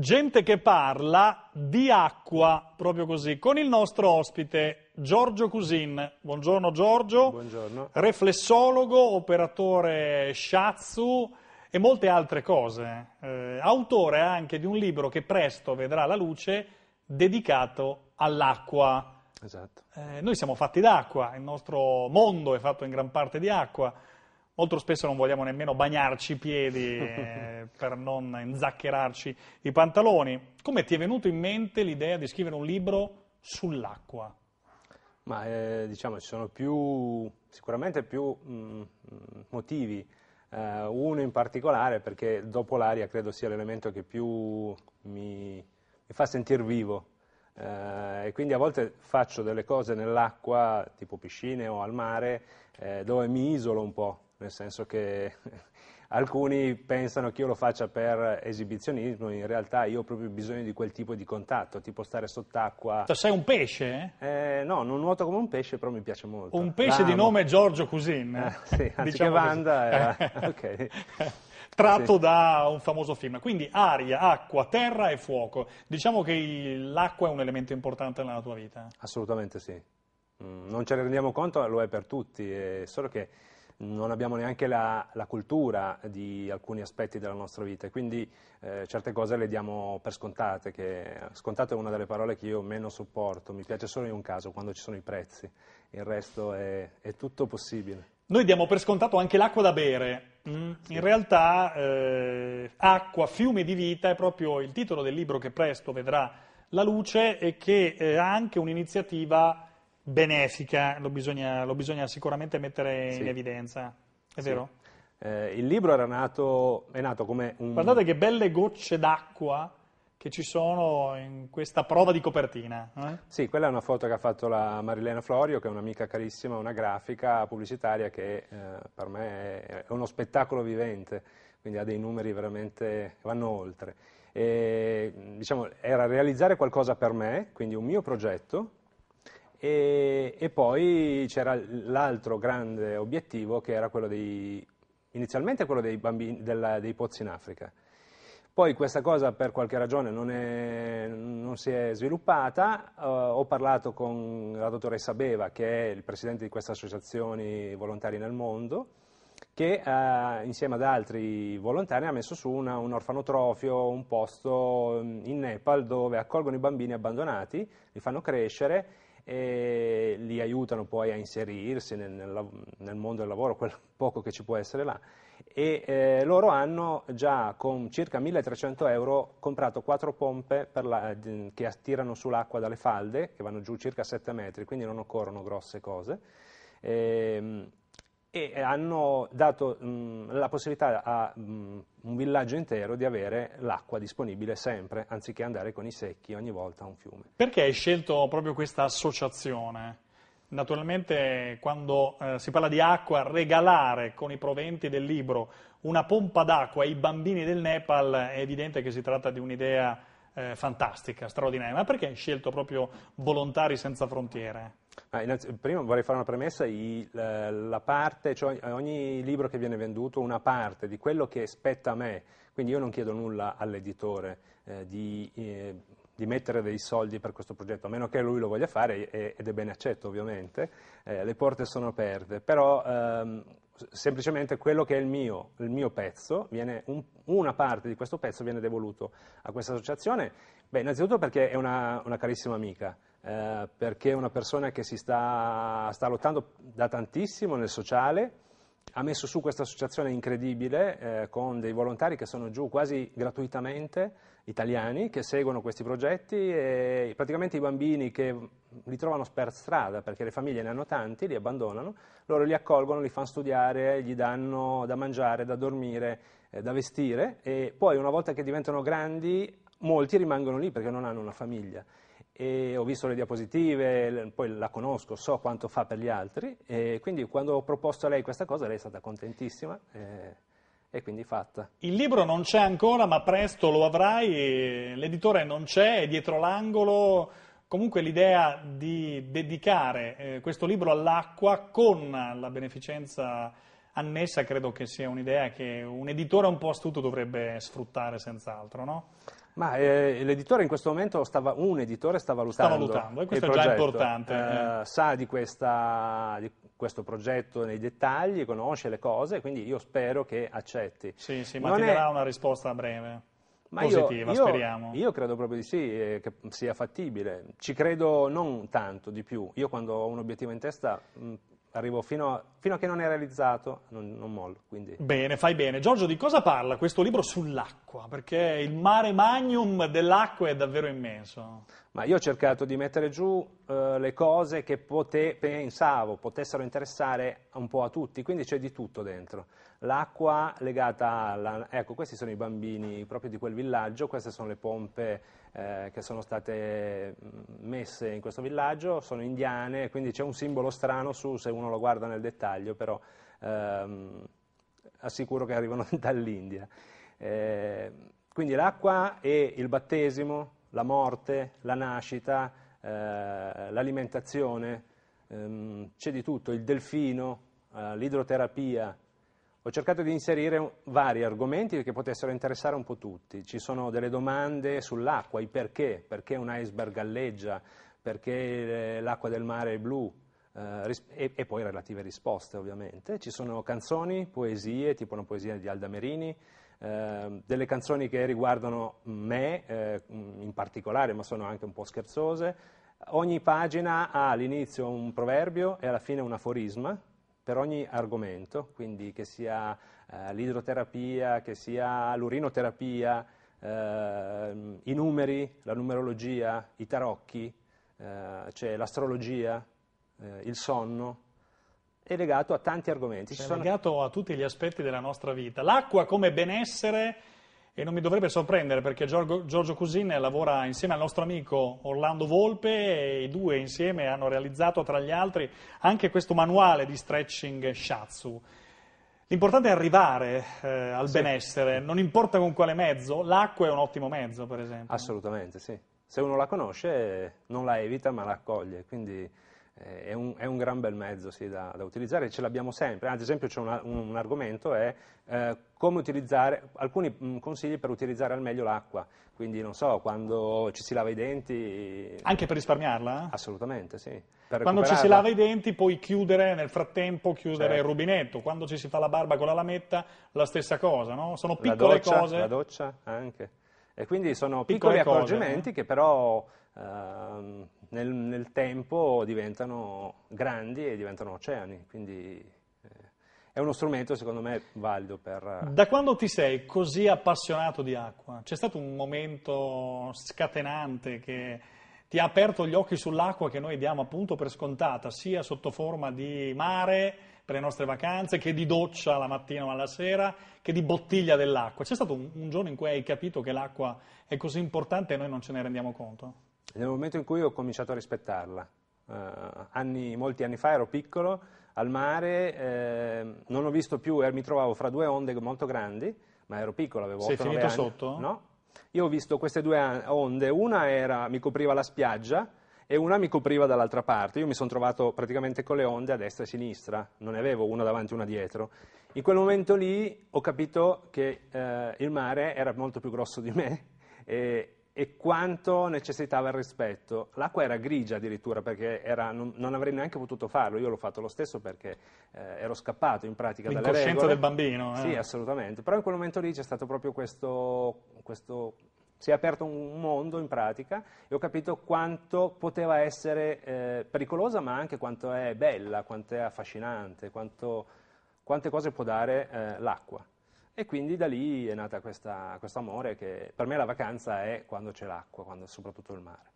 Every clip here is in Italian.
Gente che parla di acqua, proprio così, con il nostro ospite Giorgio Cusin. Buongiorno Giorgio. Buongiorno. Riflessologo, operatore Shatsu e molte altre cose. Eh, autore anche di un libro che presto vedrà la luce dedicato all'acqua. Esatto. Eh, noi siamo fatti d'acqua, il nostro mondo è fatto in gran parte di acqua molto spesso non vogliamo nemmeno bagnarci i piedi eh, per non inzaccherarci i pantaloni. Come ti è venuto in mente l'idea di scrivere un libro sull'acqua? Ma eh, diciamo ci sono più, sicuramente più mh, mm, mm, motivi. Eh, uno in particolare perché dopo l'aria credo sia l'elemento che più mi, mi fa sentire vivo. Eh, e quindi a volte faccio delle cose nell'acqua, tipo piscine o al mare, eh, dove mi isolo un po', nel senso che alcuni pensano che io lo faccia per esibizionismo, in realtà io ho proprio bisogno di quel tipo di contatto, tipo stare sott'acqua. Cioè, sei un pesce? Eh, eh no, non nuoto come un pesce, però mi piace molto. Un pesce L'amo. di nome Giorgio Cusin. Eh, ah, sì, anziché diciamo Vanda, eh, ok. tratto sì. da un famoso film. Quindi aria, acqua, terra e fuoco. Diciamo che l'acqua è un elemento importante nella tua vita. Assolutamente sì. Mm, non ce ne rendiamo conto, lo è per tutti, è eh, solo che non abbiamo neanche la, la, cultura di alcuni aspetti della nostra vita e quindi eh, certe cose le diamo per scontate, che scontato è una delle parole che io meno sopporto, mi piace solo in un caso, quando ci sono i prezzi, il resto è, è tutto possibile. Noi diamo per scontato anche l'acqua da bere, mm? in sì. realtà eh, Acqua, fiume di vita è proprio il titolo del libro che presto vedrà la luce e che eh, ha anche un'iniziativa benefica, lo bisogna, lo bisogna sicuramente mettere sì. in evidenza, è sì. vero? Eh, il libro era nato, è nato come un... Guardate che belle gocce d'acqua che ci sono in questa prova di copertina. Eh? Sì, quella è una foto che ha fatto la Marilena Florio, che è un'amica carissima, una grafica pubblicitaria che eh, per me è uno spettacolo vivente, quindi ha dei numeri veramente vanno oltre. E, diciamo, era realizzare qualcosa per me, quindi un mio progetto, e, e poi c'era l'altro grande obiettivo che era quello dei, inizialmente quello dei, bambini, della, dei pozzi in Africa. Poi questa cosa per qualche ragione non, è, non si è sviluppata, uh, ho parlato con la dottoressa Beva che è il presidente di questa associazione Volontari nel Mondo che uh, insieme ad altri volontari ha messo su una, un orfanotrofio, un posto mm, in Nepal dove accolgono i bambini abbandonati, li fanno crescere e li aiutano poi a inserirsi nel, nel, nel, mondo del lavoro, quel poco che ci può essere là. E eh, loro hanno già con circa 1300 euro comprato quattro pompe la, eh, che attirano sull'acqua dalle falde, che vanno giù circa 7 metri, quindi non occorrono grosse cose. E, ehm, e hanno dato mh, mm, la possibilità a mh, mm, un villaggio intero di avere l'acqua disponibile sempre, anziché andare con i secchi ogni volta a un fiume. Perché hai scelto proprio questa associazione? Naturalmente quando eh, si parla di acqua, regalare con i proventi del libro una pompa d'acqua ai bambini del Nepal è evidente che si tratta di un'idea eh, fantastica, straordinaria. Ma perché hai scelto proprio Volontari Senza Frontiere? Ah, prima vorrei fare una premessa, I, la, la parte, cioè ogni libro che viene venduto, una parte di quello che spetta a me, quindi io non chiedo nulla all'editore eh, di, eh, di, mettere dei soldi per questo progetto, a meno che lui lo voglia fare e, ed è ben accetto ovviamente, eh, le porte sono aperte, però ehm, semplicemente quello che è il mio, il mio pezzo, un, una parte di questo pezzo viene devoluto a questa associazione, beh, innanzitutto perché è una, una carissima amica, eh, perché è una persona che si sta, sta, lottando da tantissimo nel sociale, ha messo su questa associazione incredibile eh, con dei volontari che sono giù quasi gratuitamente, italiani, che seguono questi progetti e praticamente i bambini che li trovano per strada perché le famiglie ne hanno tanti, li abbandonano, loro li accolgono, li fanno studiare, gli danno da mangiare, da dormire, eh, da vestire e poi una volta che diventano grandi molti rimangono lì perché non hanno una famiglia. E ho visto le diapositive, poi la conosco, so quanto fa per gli altri e quindi quando ho proposto a lei questa cosa lei è stata contentissima. Eh e quindi fatta. Il libro non c'è ancora, ma presto lo avrai, l'editore non c'è, è dietro l'angolo. Comunque l'idea di dedicare eh, questo libro all'acqua con la beneficenza annessa credo che sia un'idea che un editore un po' astuto dovrebbe sfruttare senz'altro, no? Ma eh, l'editore in questo momento, stava, un editore sta valutando, sta valutando e questo è progetto. già importante. Eh, eh. Sa di, questa, di, questo progetto nei dettagli, conosce le cose, quindi io spero che accetti. Sì, sì, ma non ti è... darà una risposta a breve. Ma positiva, io, speriamo. Io, credo proprio di sì, eh, che sia fattibile. Ci credo non tanto di più. Io quando ho un obiettivo in testa mh, mm, arrivo fino a, fino a, che non è realizzato, non, non mollo. Quindi. Bene, fai bene. Giorgio, di cosa parla questo libro sull'acqua? Perché il mare magnum dell'acqua è davvero immenso ma io ho cercato di mettere giù eh, le cose che pote, pensavo potessero interessare un po' a tutti, quindi c'è di tutto dentro. L'acqua legata alla... ecco, questi sono i bambini proprio di quel villaggio, queste sono le pompe eh, che sono state mm, messe in questo villaggio, sono indiane, quindi c'è un simbolo strano su se uno lo guarda nel dettaglio, però ehm, assicuro che arrivano dall'India. Eh, quindi l'acqua e il battesimo, la morte, la nascita, eh, l'alimentazione, ehm, c'è di tutto, il delfino, eh, l'idroterapia. Ho cercato di inserire vari argomenti che potessero interessare un po' tutti. Ci sono delle domande sull'acqua, i perché, perché un iceberg galleggia, perché eh, l'acqua del mare è blu, eh, e, e, poi relative risposte ovviamente. Ci sono canzoni, poesie, tipo una poesia di Alda Merini, Ehm, delle canzoni che riguardano me eh, in particolare, ma sono anche un po' scherzose. Ogni pagina ha all'inizio un proverbio e alla fine un aforisma per ogni argomento, quindi che sia eh, l'idroterapia, che sia l'urinoterapia, eh, i numeri, la numerologia, i tarocchi, eh, c'è l'astrologia, eh, il sonno, è legato a tanti argomenti. Ci è sono... Cioè, legato a tutti gli aspetti della nostra vita. L'acqua come benessere, e non mi dovrebbe sorprendere perché Giorgio, Giorgio Cusin lavora insieme al nostro amico Orlando Volpe e i due insieme hanno realizzato tra gli altri anche questo manuale di stretching Shatsu. L'importante è arrivare eh, al sì. benessere, non importa con quale mezzo, l'acqua è un ottimo mezzo per esempio. Assolutamente, sì. Se uno la conosce non la evita ma la accoglie, quindi eh, è, un, è, un, gran bel mezzo sì, da, da, utilizzare, ce l'abbiamo sempre. Ad esempio c'è una, un, un, argomento, è eh, come utilizzare, alcuni mm, consigli per utilizzare al meglio l'acqua, quindi non so, quando ci si lava i denti... Anche per risparmiarla? Assolutamente, sì. Per quando ci si lava i denti puoi chiudere nel frattempo, chiudere certo. il rubinetto, quando ci si fa la barba con la lametta la stessa cosa, no? Sono piccole la doccia, cose. La doccia anche. E quindi sono piccoli piccole accorgimenti eh? che però ehm, nel, nel, tempo diventano grandi e diventano oceani, quindi eh, è uno strumento secondo me valido per... Eh, da quando ti sei così appassionato di acqua? C'è stato un momento scatenante che ti ha aperto gli occhi sull'acqua che noi diamo appunto per scontata, sia sotto forma di mare per le nostre vacanze, che di doccia la mattina o alla sera, che di bottiglia dell'acqua. C'è stato un, un giorno in cui hai capito che l'acqua è così importante e noi non ce ne rendiamo conto? nel momento in cui ho cominciato a rispettarla. Eh, anni, molti anni fa ero piccolo, al mare, eh, non ho visto più, er, mi trovavo fra due onde molto grandi, ma ero piccolo, avevo 8 anni. Sei finito sotto? No. Io ho visto queste due onde, una era, mi copriva la spiaggia, e una mi copriva dall'altra parte. Io mi sono trovato praticamente con le onde a destra e a sinistra, non ne avevo una davanti e una dietro. In quel momento lì ho capito che eh, il mare era molto più grosso di me e, e quanto necessitava il rispetto. L'acqua era grigia addirittura perché era, non, non, avrei neanche potuto farlo, io l'ho fatto lo stesso perché eh, ero scappato in pratica dalle regole. L'incoscienza del bambino. Eh. Sì, assolutamente, però in quel momento lì c'è stato proprio questo, questo si è aperto un mondo in pratica e ho capito quanto poteva essere eh, pericolosa ma anche quanto è bella, quanto è affascinante, quanto, quante cose può dare eh, l'acqua. E quindi da lì è nata questo amore che per me la vacanza è quando c'è l'acqua, quando soprattutto il mare.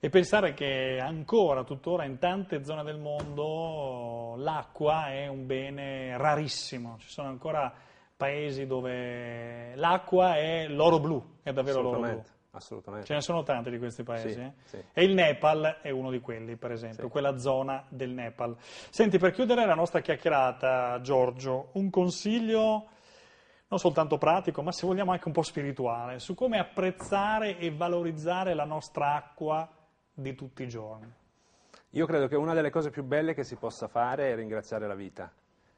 E pensare che ancora, tuttora, in tante zone del mondo l'acqua è un bene rarissimo. Ci sono ancora paesi dove l'acqua è l'oro blu, è davvero l'oro blu. Assolutamente. Ce ne sono tanti di questi paesi. Sì, eh? sì. E il Nepal è uno di quelli, per esempio, sì. quella zona del Nepal. Senti, per chiudere la nostra chiacchierata, Giorgio, un consiglio non soltanto pratico, ma se vogliamo anche un po' spirituale, su come apprezzare e valorizzare la nostra acqua di tutti i giorni. Io credo che una delle cose più belle che si possa fare è ringraziare la vita.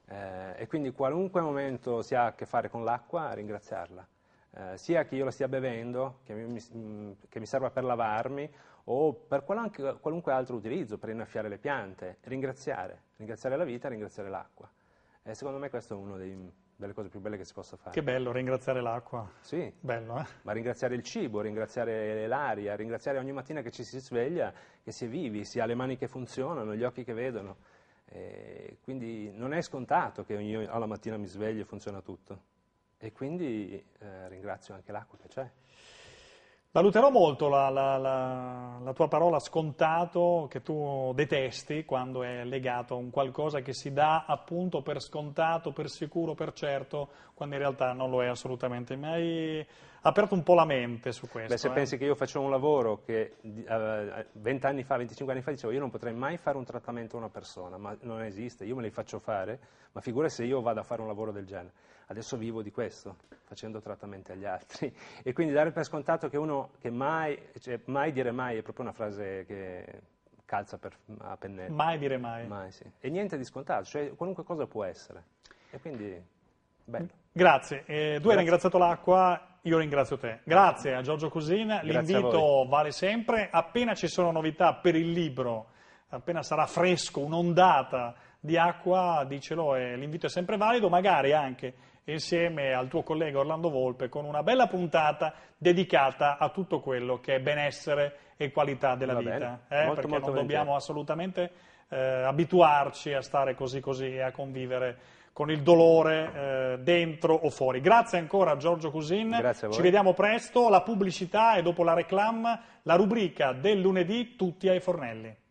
Eh, e quindi qualunque momento si ha a che fare con l'acqua, ringraziarla. Eh, sia che io la stia bevendo, che mi, mm, che mi serva per lavarmi o per qualunque, qualunque altro utilizzo, per innaffiare le piante, ringraziare, ringraziare la vita, ringraziare l'acqua. E secondo me questo è uno dei delle cose più belle che si possa fare. Che bello, ringraziare l'acqua. Sì. Bello, eh? Ma ringraziare il cibo, ringraziare l'aria, ringraziare ogni mattina che ci si sveglia, che si è vivi, si ha le mani che funzionano, gli occhi che vedono. E quindi non è scontato che io alla mattina mi sveglio e funziona tutto. E quindi eh, ringrazio anche l'acqua che c'è. Valuterò molto la, la, la, la, tua parola scontato che tu detesti quando è legato a un qualcosa che si dà appunto per scontato, per sicuro, per certo, quando in realtà non lo è assolutamente. Mi hai aperto un po' la mente su questo. Beh, se eh. pensi che io facevo un lavoro che eh, 20 anni fa, 25 anni fa dicevo io non potrei mai fare un trattamento a una persona, ma non esiste, io me li faccio fare, ma figura se io vado a fare un lavoro del genere. Adesso vivo di questo, facendo trattamenti agli altri. E quindi dare per scontato che uno che mai, cioè, mai dire mai è proprio una frase che calza per, a pennello. Mai dire mai. mai sì. E niente di scontato, cioè qualunque cosa può essere. E quindi, bello. Grazie, eh, tu hai ringraziato l'acqua, io ringrazio te. Grazie a Giorgio Cosin, l'invito vale sempre, appena ci sono novità per il libro, appena sarà fresco, un'ondata di acqua, dicelo, eh, l'invito è sempre valido, magari anche insieme al tuo collega Orlando Volpe con una bella puntata dedicata a tutto quello che è benessere e qualità della Va vita, eh, molto, perché molto non dobbiamo assolutamente eh, abituarci a stare così così e a convivere con il dolore eh, dentro o fuori. Grazie ancora a Giorgio Cusin, a ci vediamo presto, la pubblicità e dopo la reclam la rubrica del lunedì tutti ai fornelli.